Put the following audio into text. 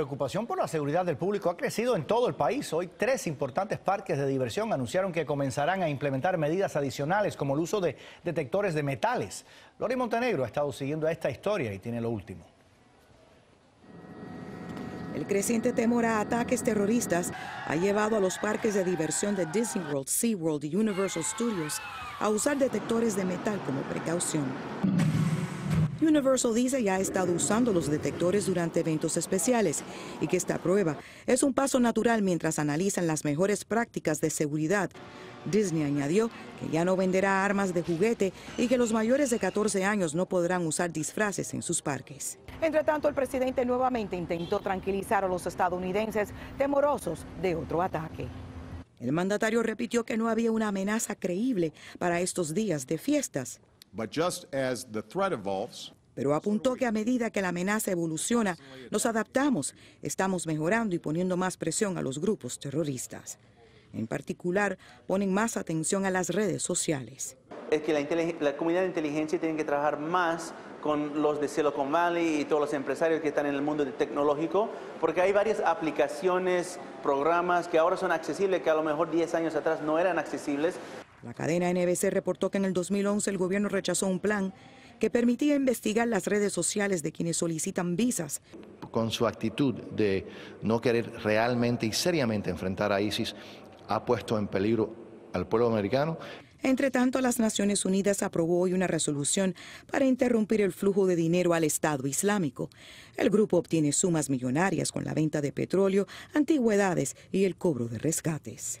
La Preocupación por la seguridad del público ha crecido en todo el país. Hoy tres importantes parques de diversión anunciaron que comenzarán a implementar medidas adicionales como el uso de detectores de metales. Lori Montenegro ha estado siguiendo esta historia y tiene lo último. El creciente temor a ataques terroristas ha llevado a los parques de diversión de Disney World, SeaWorld y Universal Studios a usar detectores de metal como precaución. Universal dice ya ha estado usando los detectores durante eventos especiales y que esta prueba es un paso natural mientras analizan las mejores prácticas de seguridad. Disney añadió que ya no venderá armas de juguete y que los mayores de 14 años no podrán usar disfraces en sus parques. Entre tanto, el presidente nuevamente intentó tranquilizar a los estadounidenses temorosos de otro ataque. El mandatario repitió que no había una amenaza creíble para estos días de fiestas. Pero apuntó que a medida que la amenaza evoluciona, nos adaptamos, estamos mejorando y poniendo más presión a los grupos terroristas. En particular, ponen más atención a las redes sociales. Es que la, comunidad de inteligencia tiene que trabajar más con los de Silicon Valley y todos los empresarios que están en el mundo tecnológico, porque hay varias aplicaciones, programas que ahora son accesibles, que a lo mejor 10 años atrás no eran accesibles. La cadena NBC reportó que en el 2011 el gobierno rechazó un plan que permitía investigar las redes sociales de quienes solicitan visas. Con su actitud de no querer realmente y seriamente enfrentar a ISIS, ha puesto en peligro al pueblo americano. Entre tanto, las Naciones Unidas aprobó hoy una resolución para interrumpir el flujo de dinero al Estado Islámico. El grupo obtiene sumas millonarias con la venta de petróleo, antigüedades y el cobro de rescates.